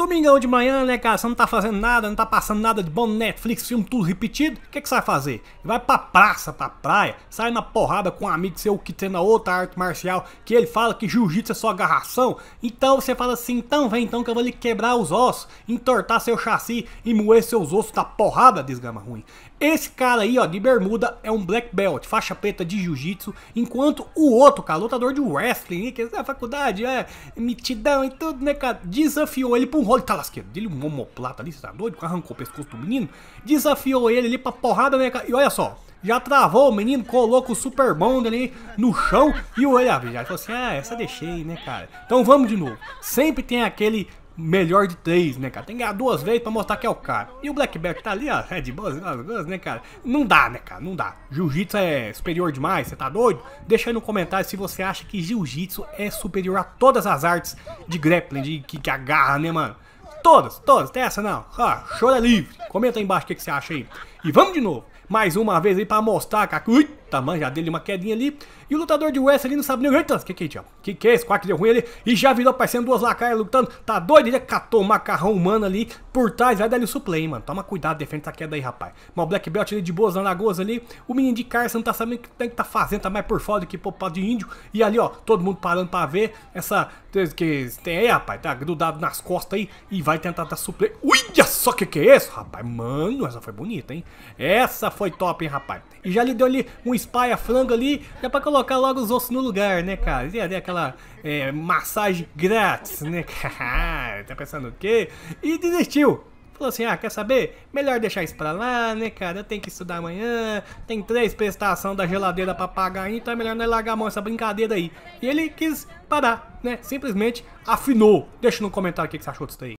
Domingão de manhã, né, cara? Você não tá fazendo nada, não tá passando nada de bom no Netflix, filme tudo repetido. O que, é que você vai fazer? Vai pra praça, pra praia, sai na porrada com um amigo seu que treina outra arte marcial, que ele fala que jiu-jitsu é só agarração. Então você fala assim: então vem então que eu vou lhe quebrar os ossos, entortar seu chassi e moer seus ossos da porrada, desgama ruim. Esse cara aí, ó, de bermuda, é um black belt, faixa preta de jiu-jitsu, enquanto o outro, cara, lutador de wrestling, né, que é a faculdade, é mitidão e tudo, né, cara, desafiou ele pro Olha de talasqueiro dele, um homoplata ali, você tá doido? Arrancou o pescoço do menino, desafiou ele ali pra porrada, né? E olha só, já travou o menino, colocou o Super Bond ali no chão e o olho abriu. Já falou assim: ah, essa deixei, né, cara? Então vamos de novo. Sempre tem aquele melhor de três, né, cara? Tem que ganhar duas vezes pra mostrar que é o cara. E o Black Belt tá ali, ó, de boas, né, cara? Não dá, né, cara? Não dá. Jiu-Jitsu é superior demais, você tá doido? Deixa aí no comentário se você acha que Jiu-Jitsu é superior a todas as artes de grappling, de, que, que agarra, né, mano? Todas, todas, tem essa não. Ah, chora livre. Comenta aí embaixo o que, que você acha aí. E vamos de novo mais uma vez aí pra mostrar, cara. Eita, já dele, uma quedinha ali. E o lutador de West ali não sabe nem. Eita, tá que que é, isso Que que é esse? Quatro deu ruim ali. E já virou parecendo duas lacaias lutando. Tá doido? Ele catou o macarrão humano ali por trás. Vai dar ali o suplay, mano. Toma cuidado, defende essa queda aí, rapaz. Mas o Black Belt ali de boas lagoas ali. O menino de Carson não tá sabendo o que tem que tá fazendo. Tá mais por fora do que popado de índio. E ali, ó, todo mundo parando pra ver essa. Que tem aí, rapaz. Tá grudado nas costas aí. E vai tentar dar suplay. Ui, só que que é isso, rapaz. Mano, essa foi bonita, hein? Essa foi foi top, hein, rapaz. E já lhe deu ali um a frango ali, dá pra colocar logo os ossos no lugar, né, cara? E ali aquela é, massagem grátis, né, cara? tá pensando o quê? E desistiu. Falou assim, ah, quer saber? Melhor deixar isso pra lá, né, cara? Eu tenho que estudar amanhã, tem três prestações da geladeira pra pagar, então é melhor não largar a mão essa brincadeira aí. E ele quis parar, né? Simplesmente afinou. Deixa no comentário o que você achou disso aí